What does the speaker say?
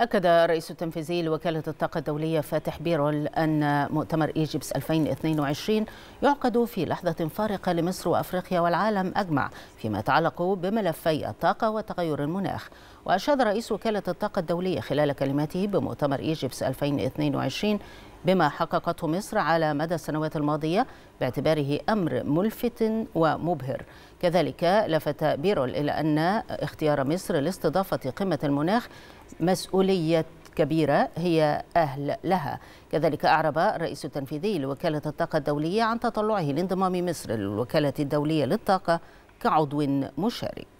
أكد الرئيس التنفيذي لوكالة الطاقة الدولية فاتح بيرول أن مؤتمر إيجيبس 2022 يعقد في لحظة فارقة لمصر وأفريقيا والعالم أجمع فيما يتعلق بملفي الطاقة وتغير المناخ وأشاد رئيس وكالة الطاقة الدولية خلال كلمته بمؤتمر إيجيبس 2022 بما حققته مصر على مدى السنوات الماضية باعتباره أمر ملفت ومبهر كذلك لفت بيرول إلى أن اختيار مصر لاستضافة قمة المناخ مسؤولية كبيرة هي أهل لها كذلك أعرب الرئيس التنفيذي لوكالة الطاقة الدولية عن تطلعه لانضمام مصر للوكالة الدولية للطاقة كعضو مشارك